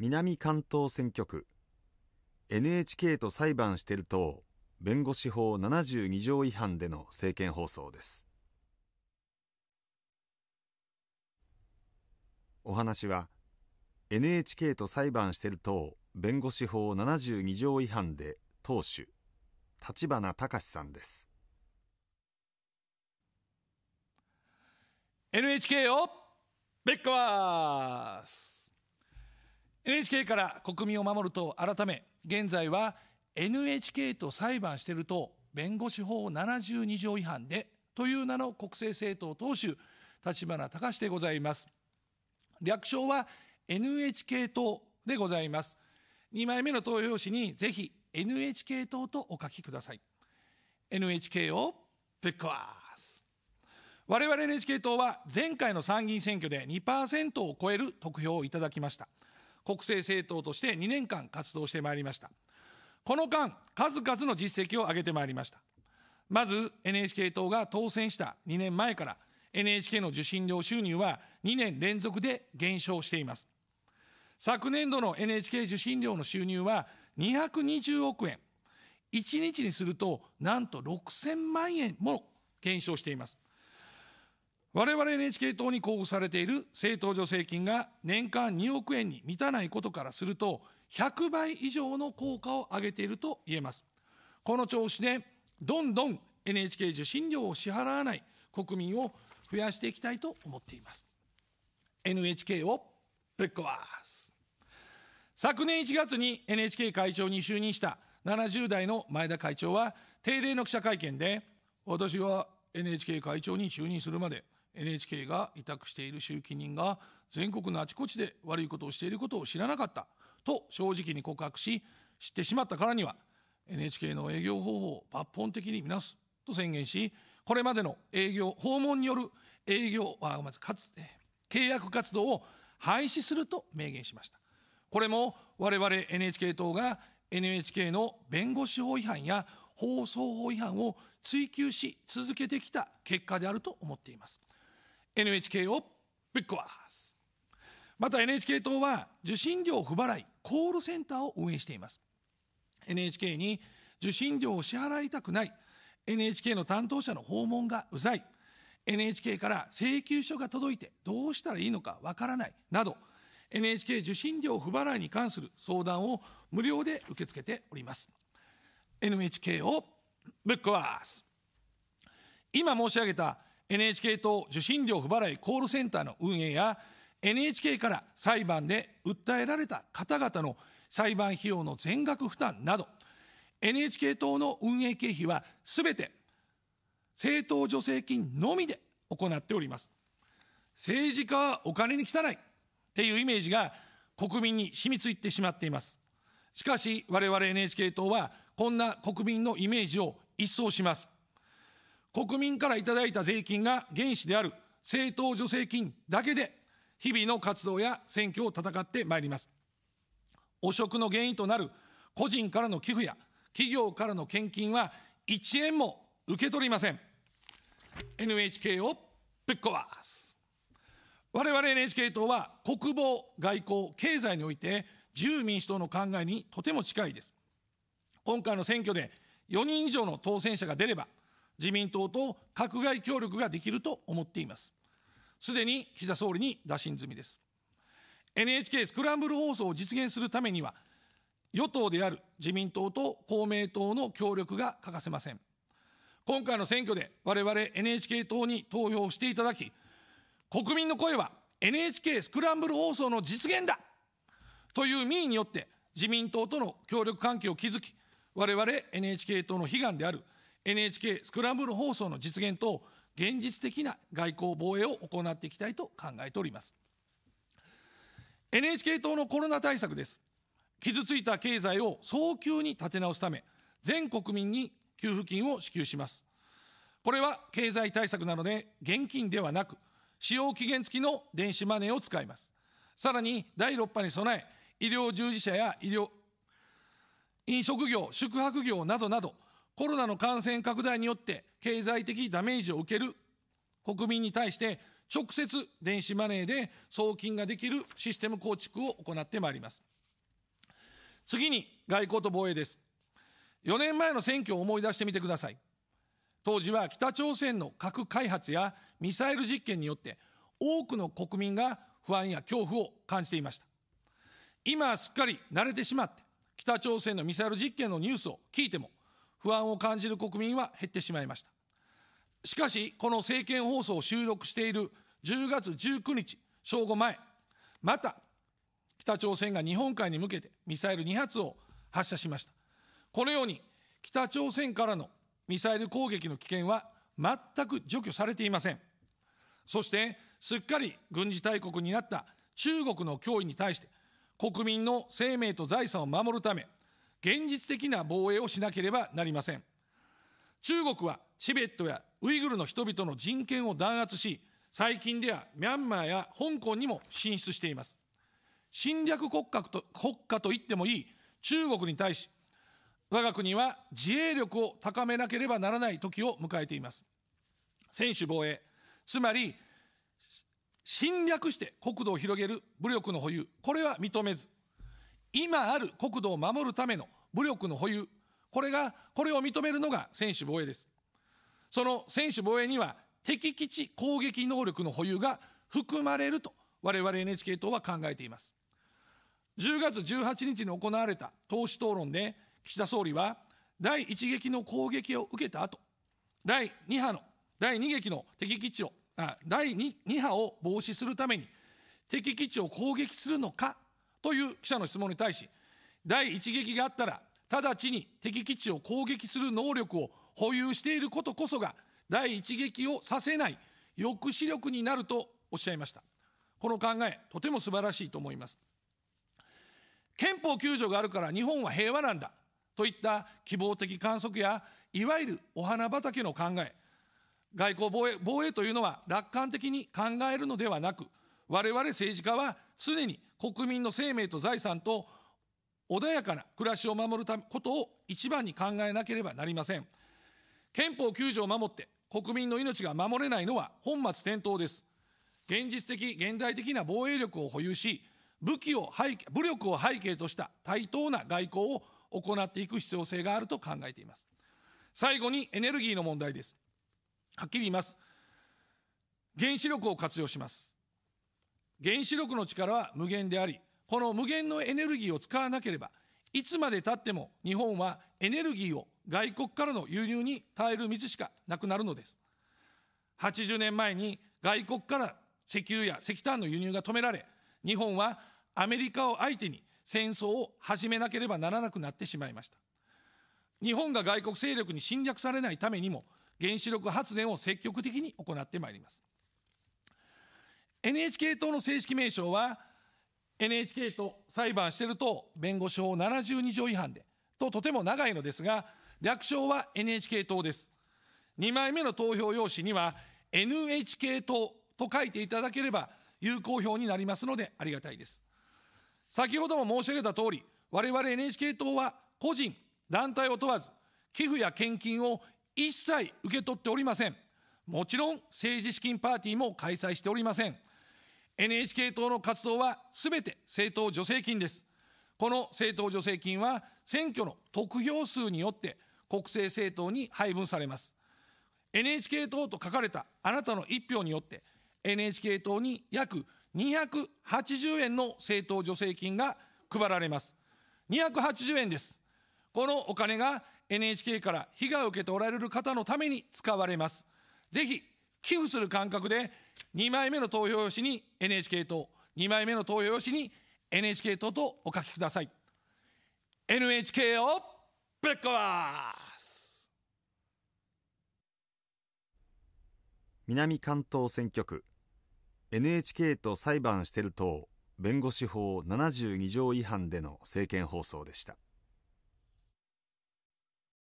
南関東選挙区 NHK と裁判してる党弁護士法72条違反での政見放送ですお話は NHK と裁判してる党弁護士法72条違反で党首立花隆さんです NHK をベッカワース NHK から国民を守る党改め、現在は NHK と裁判している党弁護士法72条違反でという名の国政政党党首、立花隆でございます。略称は NHK 党でございます。2枚目の投票紙にぜひ NHK 党とお書きください。NHK をぶっ壊す。我々 NHK 党は前回の参議院選挙で2%を超える得票をいただきました。国政政党として2年間活動してまいりました。この間、数々の実績を上げてまいりました。まず、NHK 党が当選した2年前から、NHK の受信料収入は2年連続で減少しています。昨年度の NHK 受信料の収入は220億円。1日にすると、なんと6000万円も減少しています。我々 NHK 党に交付されている政党助成金が年間2億円に満たないことからすると、100倍以上の効果を上げていると言えます。この調子で、どんどん NHK 受信料を支払わない国民を増やしていきたいと思っています。NHK をぶっ壊す。昨年1月に NHK 会長に就任した70代の前田会長は定例の記者会見で、私は NHK 会長に就任するまで NHK が委託している集金人が全国のあちこちで悪いことをしていることを知らなかったと正直に告白し、知ってしまったからには NHK の営業方法を抜本的に見直すと宣言し、これまでの営業、訪問による営業、あまずかつ契約活動を廃止すると明言しました。これも我々 NHK 党が NHK の弁護士法違反や放送法違反を追及し続けてきた結果であると思っています。NHK をぶっ壊す。また NHK 党は受信料不払い、コールセンターを運営しています。NHK に受信料を支払いたくない、NHK の担当者の訪問がうざい、NHK から請求書が届いてどうしたらいいのかわからないなど、NHK 受信料不払いに関する相談を無料で受け付けております。NHK をぶっ壊す。今申し上げた NHK 等受信料不払いコールセンターの運営や、NHK から裁判で訴えられた方々の裁判費用の全額負担など、NHK 党の運営経費はすべて政党助成金のみで行っております。政治家はお金に汚いっていうイメージが国民に染みついてしまっています。しかし我々 NHK 党はこんな国民のイメージを一掃します。国民からいただいた税金が原資である政党助成金だけで、日々の活動や選挙を戦ってまいります。汚職の原因となる個人からの寄付や企業からの献金は1円も受け取りません。NHK をぶっ壊す。我々 NHK 党は国防、外交、経済において自由民主党の考えにとても近いです。今回の選挙で4人以上の当選者が出れば、自民党と閣外協力ができると思っています。すでに岸田総理に打診済みです。NHK スクランブル放送を実現するためには、与党である自民党と公明党の協力が欠かせません。今回の選挙で我々 NHK 党に投票していただき、国民の声は NHK スクランブル放送の実現だという民意によって自民党との協力関係を築き、我々 NHK 党の悲願である NHK スクランブル放送の実現と、現実的な外交防衛を行っていきたいと考えております。NHK 党のコロナ対策です。傷ついた経済を早急に立て直すため、全国民に給付金を支給します。これは経済対策なので、現金ではなく、使用期限付きの電子マネーを使います。さらに、第6波に備え、医療従事者や医療、飲食業、宿泊業などなど、コロナの感染拡大によって経済的ダメージを受ける国民に対して直接電子マネーで送金ができるシステム構築を行ってまいります。次に外交と防衛です。4年前の選挙を思い出してみてください。当時は北朝鮮の核開発やミサイル実験によって多くの国民が不安や恐怖を感じていました。今はすっかり慣れてしまって北朝鮮のミサイル実験のニュースを聞いても不安を感じる国民は減ってしまいました。しかし、この政見放送を収録している10月19日正午前、また北朝鮮が日本海に向けてミサイル2発を発射しました。このように北朝鮮からのミサイル攻撃の危険は全く除去されていません。そして、すっかり軍事大国になった中国の脅威に対して、国民の生命と財産を守るため、現実的な防衛をしなければなりません。中国はチベットやウイグルの人々の人権を弾圧し、最近ではミャンマーや香港にも進出しています。侵略国家と国家と言ってもいい中国に対し、我が国は自衛力を高めなければならない時を迎えています。専守防衛、つまり侵略して国土を広げる武力の保有、これは認めず、今ある国土を守るための武力の保有、これが、これを認めるのが専守防衛です。その専守防衛には、敵基地攻撃能力の保有が含まれると、我々 NHK 党は考えています。10月18日に行われた党首討論で、岸田総理は、第1撃の攻撃を受けた後、第2波の、第2撃の敵基地を、あ第二2波を防止するために、敵基地を攻撃するのかという記者の質問に対し、第一撃があったら、直ちに敵基地を攻撃する能力を保有していることこそが、第一撃をさせない抑止力になるとおっしゃいました。この考え、とても素晴らしいと思います。憲法9条があるから日本は平和なんだといった希望的観測や、いわゆるお花畑の考え、外交防衛防衛というのは楽観的に考えるのではなく、我々政治家は常に国民の生命と財産と穏やかな暮らしを守るためことを一番に考えなければなりません。憲法9条を守って国民の命が守れないのは本末転倒です。現実的、現代的な防衛力を保有し、武器を背景、武力を背景とした対等な外交を行っていく必要性があると考えています。最後にエネルギーの問題です。はっきり言います。原子力を活用します。原子力の力は無限であり、この無限のエネルギーを使わなければ、いつまで経っても日本はエネルギーを外国からの輸入に耐える道しかなくなるのです。80年前に外国から石油や石炭の輸入が止められ、日本はアメリカを相手に戦争を始めなければならなくなってしまいました。日本が外国勢力に侵略されないためにも、原子力発電を積極的に行ってまいります。NHK 党の正式名称は、NHK と裁判してると弁護士法72条違反で、ととても長いのですが、略称は NHK 党です。2枚目の投票用紙には、NHK 党と書いていただければ、有効票になりますのでありがたいです。先ほども申し上げたとおり、我々 NHK 党は個人、団体を問わず、寄付や献金を一切受け取っておりません。もちろん政治資金パーティーも開催しておりません。NHK 党の活動はすべて政党助成金です。この政党助成金は選挙の得票数によって国政政党に配分されます。NHK 党と書かれたあなたの一票によって NHK 党に約280円の政党助成金が配られます。280円です。このお金が NHK から被害を受けておられる方のために使われます。ぜひ、寄付する感覚で、2枚目の投票用紙に NHK 党、2枚目の投票用紙に NHK 党とお書きください。NHK をぶっ壊す南関東選挙区 NHK と裁判してる党弁護士法72条違反での政見放送でした。